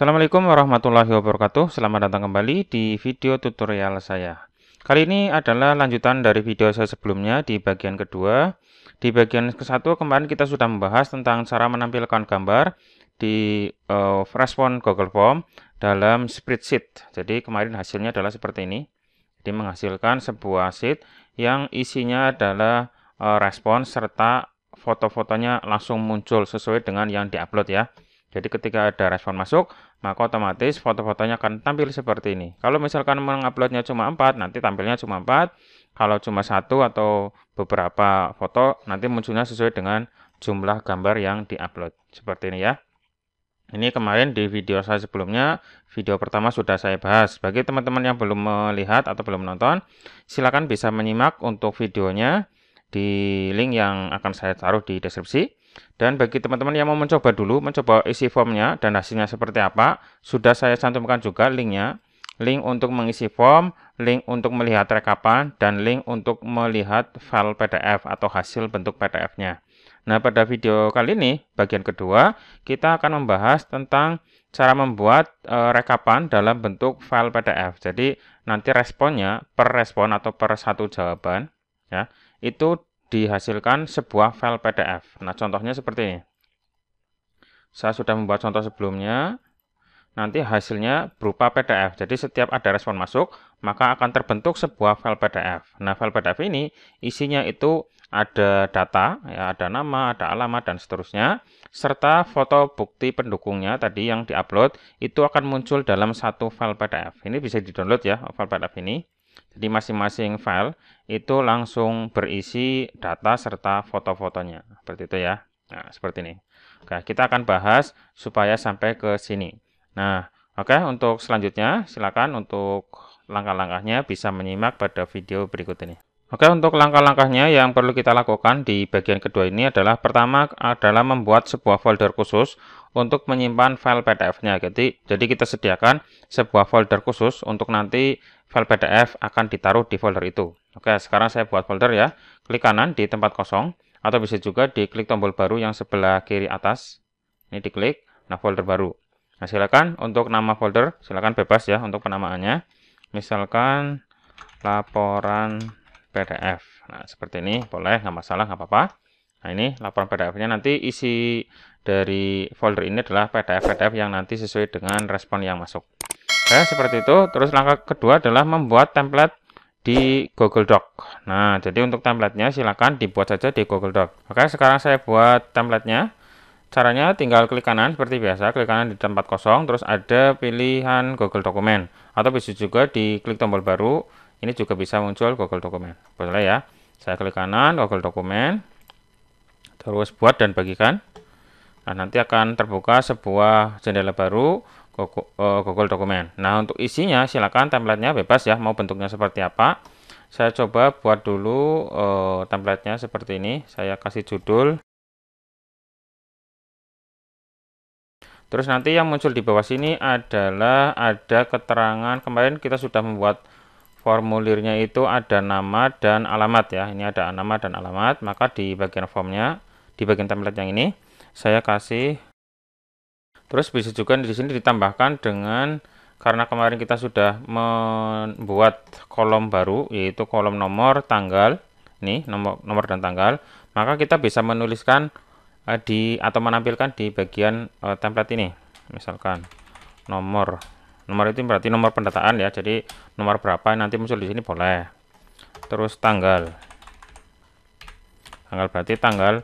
Assalamualaikum warahmatullahi wabarakatuh Selamat datang kembali di video tutorial saya Kali ini adalah lanjutan dari video saya sebelumnya di bagian kedua Di bagian ke satu kemarin kita sudah membahas tentang cara menampilkan gambar di uh, respon Google Form dalam spreadsheet Jadi kemarin hasilnya adalah seperti ini Jadi menghasilkan sebuah sheet yang isinya adalah uh, respon serta foto-fotonya langsung muncul sesuai dengan yang diupload ya jadi ketika ada respon masuk, maka otomatis foto-fotonya akan tampil seperti ini. Kalau misalkan menguploadnya cuma 4, nanti tampilnya cuma 4. Kalau cuma satu atau beberapa foto, nanti munculnya sesuai dengan jumlah gambar yang diupload. Seperti ini ya. Ini kemarin di video saya sebelumnya, video pertama sudah saya bahas. Bagi teman-teman yang belum melihat atau belum menonton, silakan bisa menyimak untuk videonya di link yang akan saya taruh di deskripsi. Dan bagi teman-teman yang mau mencoba dulu, mencoba isi formnya dan hasilnya seperti apa, sudah saya cantumkan juga linknya. Link untuk mengisi form, link untuk melihat rekapan, dan link untuk melihat file PDF atau hasil bentuk PDF-nya. Nah, pada video kali ini, bagian kedua, kita akan membahas tentang cara membuat e, rekapan dalam bentuk file PDF. Jadi, nanti responnya per respon atau per satu jawaban, ya, itu dihasilkan sebuah file PDF. Nah, contohnya seperti ini. Saya sudah membuat contoh sebelumnya. Nanti hasilnya berupa PDF. Jadi setiap ada respon masuk, maka akan terbentuk sebuah file PDF. Nah, file PDF ini isinya itu ada data, ya, ada nama, ada alamat, dan seterusnya, serta foto bukti pendukungnya tadi yang diupload itu akan muncul dalam satu file PDF. Ini bisa di-download ya, file PDF ini. Jadi masing-masing file itu langsung berisi data serta foto-fotonya. Seperti itu ya. Nah, seperti ini. Oke, kita akan bahas supaya sampai ke sini. Nah, oke untuk selanjutnya silakan untuk langkah-langkahnya bisa menyimak pada video berikut ini. Oke, untuk langkah-langkahnya yang perlu kita lakukan di bagian kedua ini adalah pertama adalah membuat sebuah folder khusus untuk menyimpan file PDF-nya. Jadi, jadi kita sediakan sebuah folder khusus untuk nanti file PDF akan ditaruh di folder itu. Oke, sekarang saya buat folder ya. Klik kanan di tempat kosong atau bisa juga diklik tombol baru yang sebelah kiri atas. Ini diklik, nah folder baru. Nah, silakan untuk nama folder, silakan bebas ya untuk penamaannya. Misalkan laporan PDF. Nah, seperti ini boleh, nggak masalah, nggak apa-apa. Nah, ini laporan PDF-nya nanti isi dari folder ini adalah PDF-PDF yang nanti sesuai dengan respon yang masuk. Oke, seperti itu. Terus langkah kedua adalah membuat template di Google Doc. Nah, jadi untuk templatenya silakan dibuat saja di Google Doc. Oke, sekarang saya buat templatenya. Caranya tinggal klik kanan seperti biasa, klik kanan di tempat kosong, terus ada pilihan Google Dokumen. Atau bisa juga di klik tombol baru, ini juga bisa muncul Google Dokumen. Boleh ya. Saya klik kanan, Google Dokumen, terus buat dan bagikan. Nah, nanti akan terbuka sebuah jendela baru eh, Google Dokumen. Nah, untuk isinya silakan template-nya bebas ya, mau bentuknya seperti apa. Saya coba buat dulu uh, template-nya seperti ini. Saya kasih judul. Terus nanti yang muncul di bawah sini adalah ada keterangan kemarin kita sudah membuat formulirnya itu ada nama dan alamat ya. Ini ada nama dan alamat, maka di bagian formnya, di bagian template yang ini, saya kasih. Terus bisa juga di sini ditambahkan dengan, karena kemarin kita sudah membuat kolom baru, yaitu kolom nomor, tanggal, Nih nomor, nomor dan tanggal, maka kita bisa menuliskan eh, di atau menampilkan di bagian uh, template ini. Misalkan nomor nomor itu berarti nomor pendataan ya jadi nomor berapa nanti muncul di sini boleh terus tanggal tanggal berarti tanggal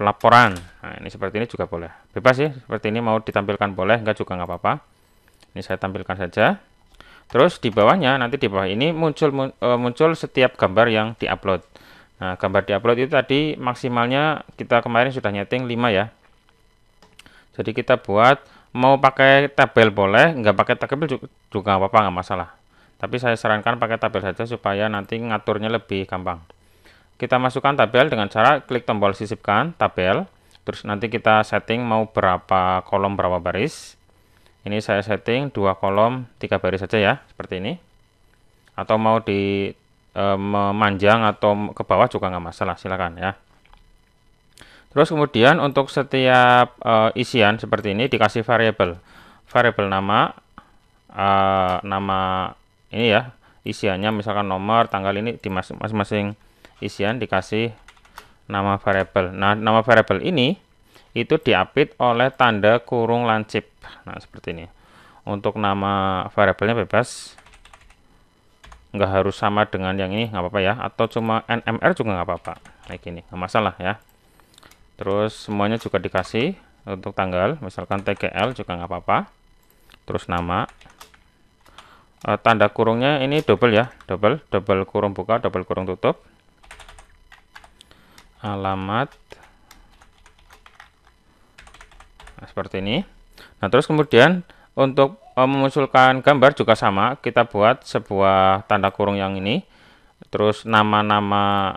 pelaporan nah ini seperti ini juga boleh bebas ya seperti ini mau ditampilkan boleh enggak juga enggak apa-apa ini saya tampilkan saja terus di bawahnya nanti di bawah ini muncul e, muncul setiap gambar yang diupload nah gambar diupload itu tadi maksimalnya kita kemarin sudah nyeting 5 ya jadi kita buat mau pakai tabel boleh nggak pakai tabel juga nggak apa-apa nggak masalah tapi saya sarankan pakai tabel saja supaya nanti ngaturnya lebih gampang kita masukkan tabel dengan cara klik tombol sisipkan tabel terus nanti kita setting mau berapa kolom berapa baris ini saya setting dua kolom tiga baris saja ya seperti ini atau mau di e, memanjang atau ke bawah juga nggak masalah silakan ya Terus kemudian untuk setiap uh, isian seperti ini dikasih variabel. Variabel nama uh, nama ini ya, isiannya misalkan nomor, tanggal ini di masing-masing isian dikasih nama variabel. Nah, nama variabel ini itu diapit oleh tanda kurung lancip. Nah, seperti ini. Untuk nama variabelnya bebas. Nggak harus sama dengan yang ini, nggak apa-apa ya. Atau cuma NMR juga nggak apa-apa. Kayak gini, nggak masalah ya terus semuanya juga dikasih untuk tanggal misalkan TGL juga nggak apa-apa terus nama e, tanda kurungnya ini double ya double double kurung buka double kurung tutup alamat nah, seperti ini nah terus kemudian untuk e, memunculkan gambar juga sama kita buat sebuah tanda kurung yang ini terus nama-nama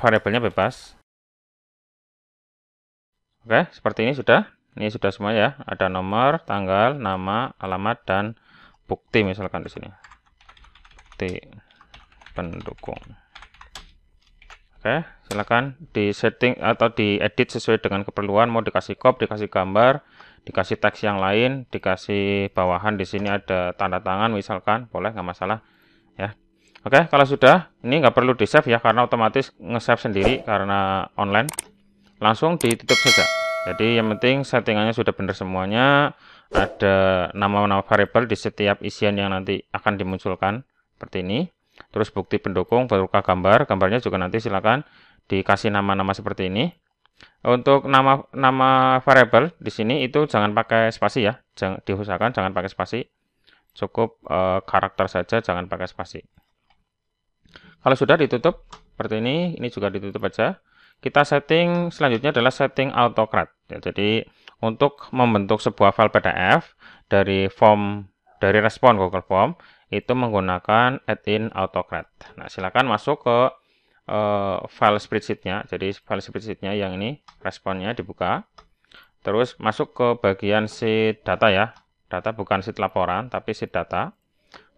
variabelnya bebas Oke, seperti ini sudah. Ini sudah semua ya. Ada nomor, tanggal, nama, alamat, dan bukti misalkan di sini. Bukti pendukung. Oke, silakan di setting atau di edit sesuai dengan keperluan. Mau dikasih kop, dikasih gambar, dikasih teks yang lain, dikasih bawahan di sini ada tanda tangan misalkan, boleh nggak masalah ya. Oke, kalau sudah ini nggak perlu di save ya karena otomatis nge-save sendiri karena online langsung ditutup saja jadi yang penting settingannya sudah benar semuanya ada nama-nama variable di setiap isian yang nanti akan dimunculkan seperti ini terus bukti pendukung berupa gambar gambarnya juga nanti silakan dikasih nama-nama seperti ini untuk nama nama variable di sini itu jangan pakai spasi ya jangan diusahakan jangan pakai spasi cukup e, karakter saja jangan pakai spasi kalau sudah ditutup seperti ini ini juga ditutup aja kita setting selanjutnya adalah setting autocrat. Ya, jadi untuk membentuk sebuah file PDF dari form dari respon Google Form itu menggunakan add-in autocrat. Nah, silakan masuk ke uh, file spreadsheet-nya. Jadi file spreadsheet-nya yang ini responnya dibuka. Terus masuk ke bagian sheet data ya. Data bukan sheet laporan tapi sheet data.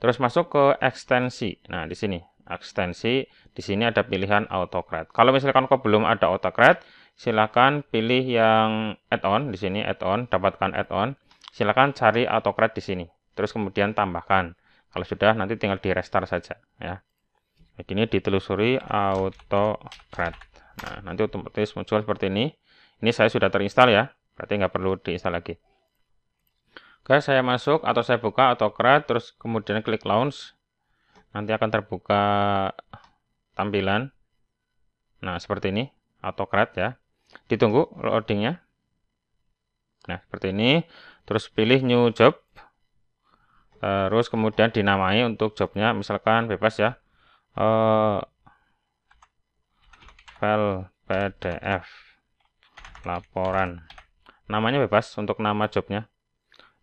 Terus masuk ke ekstensi. Nah, di sini ekstensi. Di sini ada pilihan autocrat. Kalau misalkan kok belum ada autocrat, silakan pilih yang add-on. Di sini add-on, dapatkan add-on. Silakan cari autocrat di sini. Terus kemudian tambahkan. Kalau sudah, nanti tinggal di restart saja. Ya. Begini ditelusuri autocrat. Nah, nanti otomatis muncul seperti ini. Ini saya sudah terinstall ya. Berarti nggak perlu diinstal lagi. Oke, saya masuk atau saya buka autocrat, terus kemudian klik launch nanti akan terbuka tampilan nah seperti ini autocrat ya ditunggu loadingnya nah seperti ini terus pilih new job terus kemudian dinamai untuk jobnya misalkan bebas ya uh, file pdf laporan namanya bebas untuk nama jobnya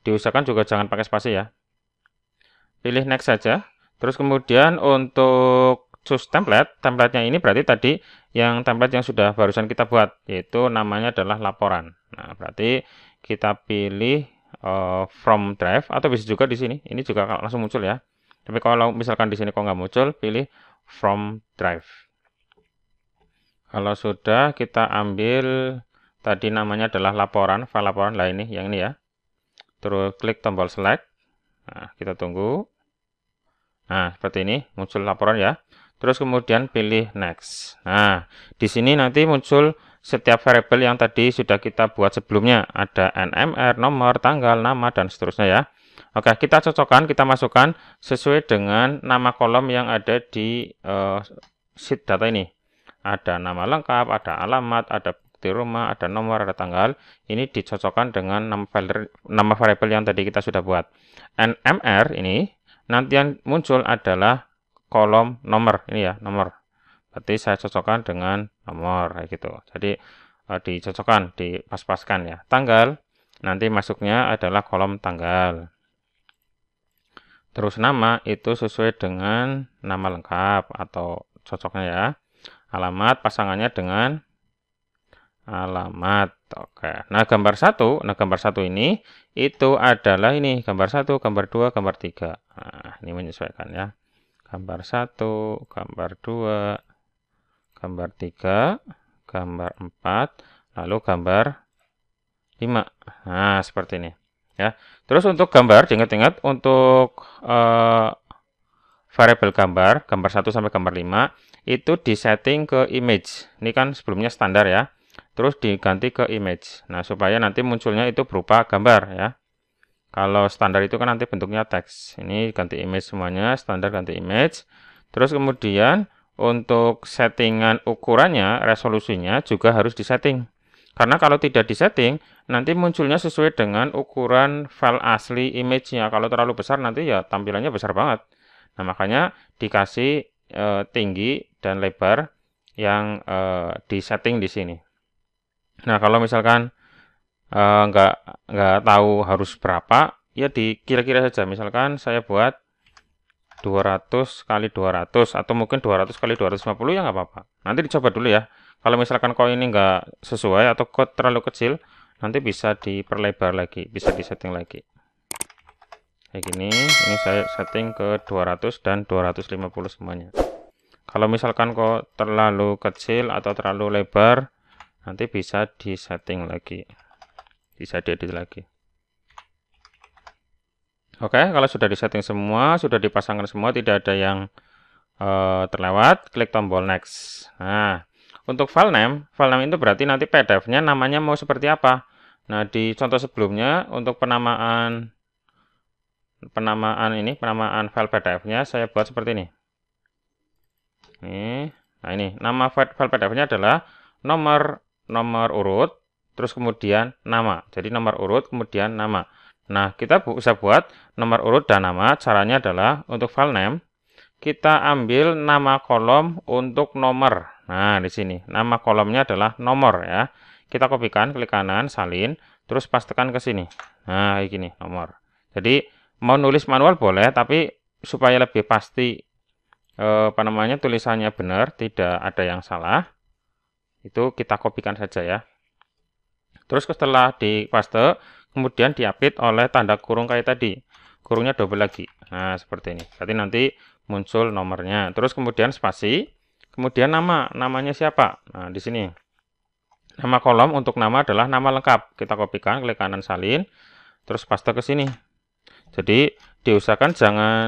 diusahakan juga jangan pakai spasi ya pilih next saja Terus kemudian untuk choose template, templatenya ini berarti tadi yang template yang sudah barusan kita buat, yaitu namanya adalah laporan. Nah, berarti kita pilih uh, from drive atau bisa juga di sini. Ini juga langsung muncul ya. Tapi kalau misalkan di sini kok nggak muncul, pilih from drive. Kalau sudah kita ambil tadi namanya adalah laporan, file laporan lah ini, yang ini ya. Terus klik tombol select. Nah, kita tunggu. Nah, seperti ini muncul laporan ya. Terus kemudian pilih next. Nah, di sini nanti muncul setiap variabel yang tadi sudah kita buat sebelumnya. Ada NMR, nomor, tanggal, nama, dan seterusnya ya. Oke, kita cocokkan, kita masukkan sesuai dengan nama kolom yang ada di uh, sheet data ini. Ada nama lengkap, ada alamat, ada bukti rumah, ada nomor, ada tanggal. Ini dicocokkan dengan nama, nama variabel yang tadi kita sudah buat. NMR ini nanti yang muncul adalah kolom nomor ini ya nomor berarti saya cocokkan dengan nomor kayak gitu jadi eh, dicocokkan dipas-paskan ya tanggal nanti masuknya adalah kolom tanggal terus nama itu sesuai dengan nama lengkap atau cocoknya ya alamat pasangannya dengan alamat. Oke. Nah, gambar satu, nah gambar satu ini itu adalah ini gambar satu, gambar dua, gambar tiga. Nah, ini menyesuaikan ya. Gambar satu, gambar dua, gambar tiga, gambar empat, lalu gambar lima. Nah, seperti ini ya. Terus untuk gambar, ingat-ingat untuk uh, variabel gambar, gambar 1 sampai gambar 5 itu disetting ke image. Ini kan sebelumnya standar ya terus diganti ke image. Nah, supaya nanti munculnya itu berupa gambar ya. Kalau standar itu kan nanti bentuknya teks. Ini ganti image semuanya, standar ganti image. Terus kemudian untuk settingan ukurannya, resolusinya juga harus disetting. Karena kalau tidak disetting, nanti munculnya sesuai dengan ukuran file asli image-nya. Kalau terlalu besar nanti ya tampilannya besar banget. Nah, makanya dikasih e, tinggi dan lebar yang e, disetting di sini. Nah kalau misalkan uh, nggak nggak tahu harus berapa, ya dikira-kira saja. Misalkan saya buat 200 kali 200 atau mungkin 200 kali 250 ya nggak apa-apa. Nanti dicoba dulu ya. Kalau misalkan koin ini nggak sesuai atau kok terlalu kecil, nanti bisa diperlebar lagi, bisa disetting lagi. Kayak gini, ini saya setting ke 200 dan 250 semuanya. Kalau misalkan kok terlalu kecil atau terlalu lebar, nanti bisa disetting lagi bisa diedit lagi oke kalau sudah disetting semua sudah dipasangkan semua tidak ada yang uh, terlewat klik tombol next nah untuk file name file name itu berarti nanti pdf nya namanya mau seperti apa nah di contoh sebelumnya untuk penamaan penamaan ini penamaan file pdf nya saya buat seperti ini ini nah ini nama file pdf nya adalah nomor nomor urut, terus kemudian nama. Jadi nomor urut kemudian nama. Nah, kita bisa buat nomor urut dan nama. Caranya adalah untuk file name, kita ambil nama kolom untuk nomor. Nah, di sini nama kolomnya adalah nomor ya. Kita kopikan, klik kanan, salin, terus pastikan ke sini. Nah, kayak gini, nomor. Jadi, mau nulis manual boleh, tapi supaya lebih pasti eh, apa namanya tulisannya benar, tidak ada yang salah itu kita kopikan saja ya. Terus setelah di paste, kemudian diapit oleh tanda kurung kayak tadi. Kurungnya double lagi. Nah, seperti ini. Berarti nanti muncul nomornya. Terus kemudian spasi, kemudian nama. Namanya siapa? Nah, di sini. Nama kolom untuk nama adalah nama lengkap. Kita kopikan, klik kanan salin, terus paste ke sini. Jadi, diusahakan jangan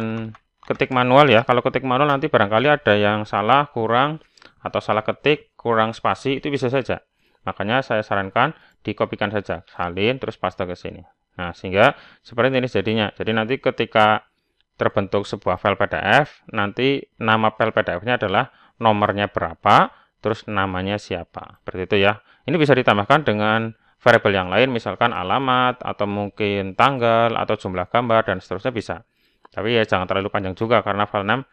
ketik manual ya. Kalau ketik manual nanti barangkali ada yang salah, kurang, atau salah ketik, kurang spasi itu bisa saja. Makanya saya sarankan dikopikan saja, salin terus paste ke sini. Nah, sehingga seperti ini jadinya. Jadi nanti ketika terbentuk sebuah file PDF, nanti nama file PDF-nya adalah nomornya berapa, terus namanya siapa. Seperti itu ya. Ini bisa ditambahkan dengan variable yang lain, misalkan alamat, atau mungkin tanggal, atau jumlah gambar, dan seterusnya bisa. Tapi ya jangan terlalu panjang juga, karena file name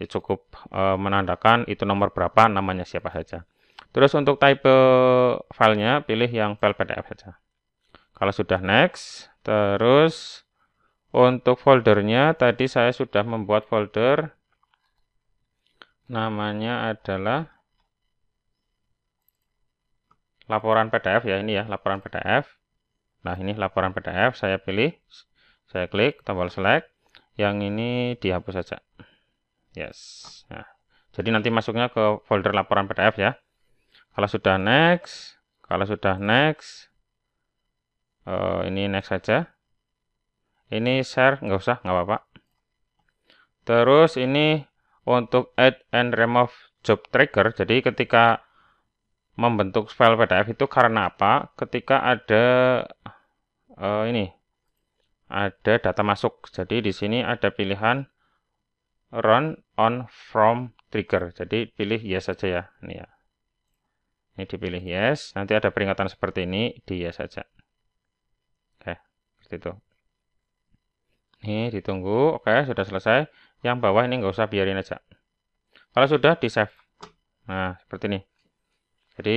ya cukup e, menandakan itu nomor berapa, namanya siapa saja. Terus untuk type filenya pilih yang file PDF saja. Kalau sudah next, terus untuk foldernya tadi saya sudah membuat folder namanya adalah laporan PDF ya ini ya laporan PDF nah ini laporan PDF saya pilih saya klik tombol select yang ini dihapus saja yes nah, jadi nanti masuknya ke folder laporan PDF ya kalau sudah next, kalau sudah next, uh, ini next saja. Ini share, nggak usah, nggak apa-apa. Terus ini untuk add and remove job trigger. Jadi ketika membentuk file PDF itu karena apa? Ketika ada uh, ini, ada data masuk. Jadi di sini ada pilihan run on from trigger. Jadi pilih yes saja ya. Ini ya. Ini dipilih yes. Nanti ada peringatan seperti ini di yes saja. Oke, seperti itu. Ini ditunggu. Oke, sudah selesai. Yang bawah ini nggak usah biarin aja. Kalau sudah di save. Nah, seperti ini. Jadi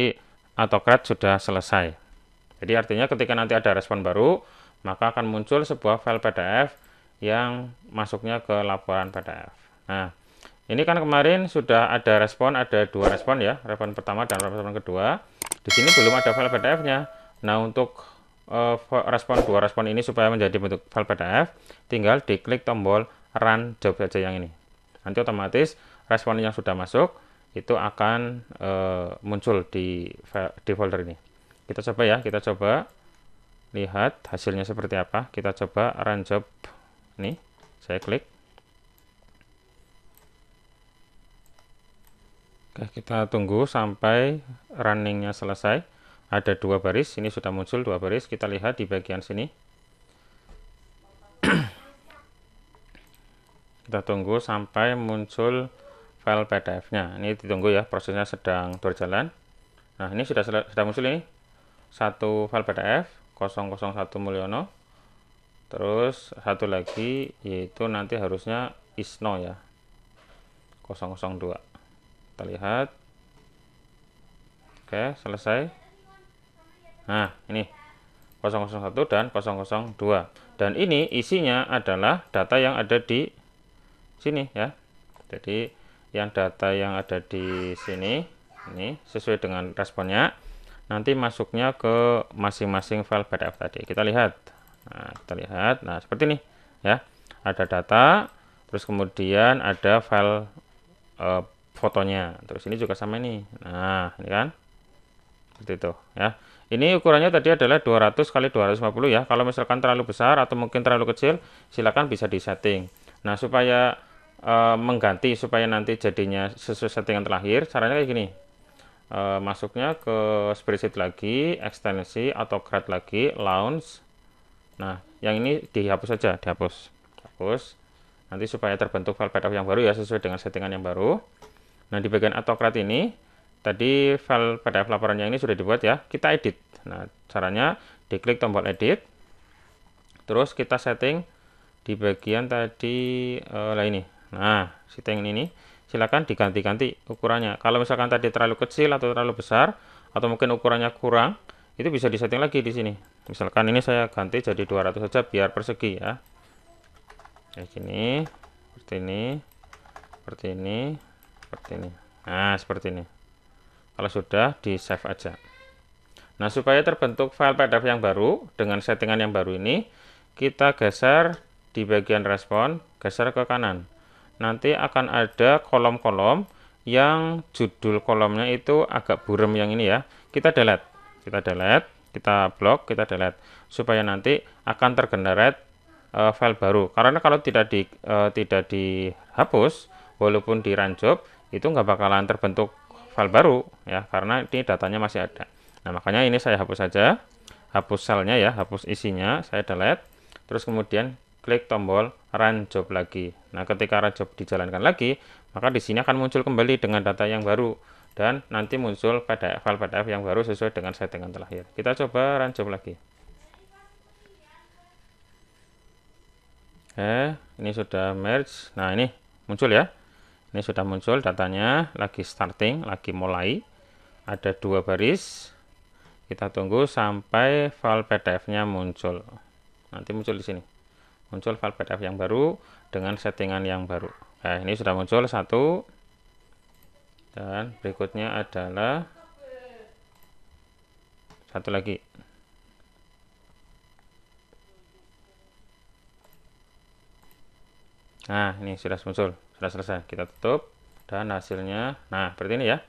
autocrat sudah selesai. Jadi artinya ketika nanti ada respon baru, maka akan muncul sebuah file PDF yang masuknya ke laporan PDF. Nah, ini kan kemarin sudah ada respon, ada dua respon ya, respon pertama dan respon kedua. Di sini belum ada file PDF-nya. Nah, untuk uh, respon dua respon ini supaya menjadi bentuk file PDF, tinggal diklik tombol run job saja yang ini. Nanti otomatis respon yang sudah masuk itu akan uh, muncul di di folder ini. Kita coba ya, kita coba lihat hasilnya seperti apa. Kita coba run job nih. Saya klik Oke, kita tunggu sampai runningnya selesai. Ada dua baris, ini sudah muncul dua baris. Kita lihat di bagian sini. kita tunggu sampai muncul file PDF-nya. Ini ditunggu ya, prosesnya sedang berjalan. Nah, ini sudah sudah muncul ini. Satu file PDF 001 Mulyono. Terus satu lagi yaitu nanti harusnya Isno ya. 002 kita lihat oke selesai nah ini 001 dan 002 dan ini isinya adalah data yang ada di sini ya jadi yang data yang ada di sini ini sesuai dengan responnya nanti masuknya ke masing-masing file PDF tadi kita lihat nah kita lihat nah seperti ini ya ada data terus kemudian ada file eh, fotonya terus ini juga sama ini nah ini kan seperti itu ya ini ukurannya tadi adalah 200 kali 250 ya kalau misalkan terlalu besar atau mungkin terlalu kecil silakan bisa di setting nah supaya e, mengganti supaya nanti jadinya sesuai settingan terakhir caranya kayak gini e, masuknya ke spreadsheet lagi ekstensi atau grad lagi launch nah yang ini dihapus saja dihapus hapus nanti supaya terbentuk file PDF yang baru ya sesuai dengan settingan yang baru Nah, di bagian autocrat ini, tadi file PDF laporannya ini sudah dibuat ya, kita edit. Nah, caranya diklik tombol edit, terus kita setting di bagian tadi, uh, lah ini. Nah, setting ini, silakan diganti-ganti ukurannya. Kalau misalkan tadi terlalu kecil atau terlalu besar, atau mungkin ukurannya kurang, itu bisa disetting lagi di sini. Misalkan ini saya ganti jadi 200 saja biar persegi ya. Kayak gini, seperti ini, seperti ini, seperti ini nah seperti ini kalau sudah di save aja nah supaya terbentuk file pdf yang baru dengan settingan yang baru ini kita geser di bagian respon geser ke kanan nanti akan ada kolom-kolom yang judul kolomnya itu agak burem yang ini ya kita delete kita delete kita blok kita delete supaya nanti akan tergenerate eh, file baru karena kalau tidak di uh, tidak dihapus walaupun dirancup, itu nggak bakalan terbentuk file baru ya karena ini datanya masih ada nah makanya ini saya hapus saja hapus selnya ya hapus isinya saya delete terus kemudian klik tombol run job lagi nah ketika run job dijalankan lagi maka di sini akan muncul kembali dengan data yang baru dan nanti muncul PDF, file PDF yang baru sesuai dengan settingan terakhir kita coba run job lagi Eh ini sudah merge. Nah, ini muncul ya ini sudah muncul datanya lagi starting lagi mulai ada dua baris kita tunggu sampai file pdf nya muncul nanti muncul di sini muncul file pdf yang baru dengan settingan yang baru nah ini sudah muncul satu dan berikutnya adalah satu lagi Nah, ini sudah muncul, sudah selesai. Kita tutup dan hasilnya. Nah, seperti ini ya.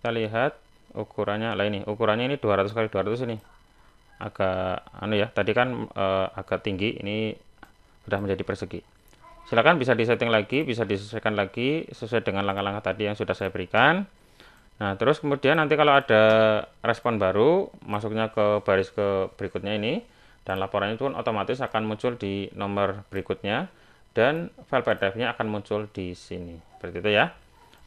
Kita lihat ukurannya. Lah ini, ukurannya ini 200 kali 200 ini. Agak anu ya, tadi kan e, agak tinggi, ini sudah menjadi persegi. Silakan bisa disetting lagi, bisa disesuaikan lagi sesuai dengan langkah-langkah tadi yang sudah saya berikan. Nah, terus kemudian nanti kalau ada respon baru, masuknya ke baris ke berikutnya ini, dan laporannya pun otomatis akan muncul di nomor berikutnya dan file PDF-nya akan muncul di sini. Seperti itu ya.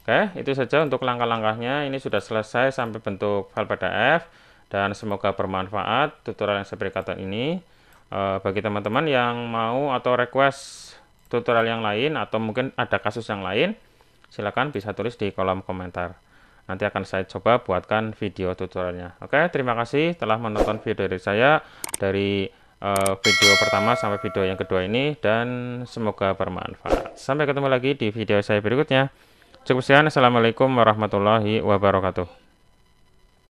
Oke, itu saja untuk langkah-langkahnya. Ini sudah selesai sampai bentuk file PDF dan semoga bermanfaat tutorial yang saya berikan ini. E, bagi teman-teman yang mau atau request tutorial yang lain atau mungkin ada kasus yang lain, silakan bisa tulis di kolom komentar. Nanti akan saya coba buatkan video tutorialnya. Oke, terima kasih telah menonton video dari saya dari Eh, video pertama sampai video yang kedua ini dan semoga bermanfaat. Sampai ketemu lagi di video saya berikutnya. Cukup sekian. Assalamualaikum warahmatullahi wabarakatuh.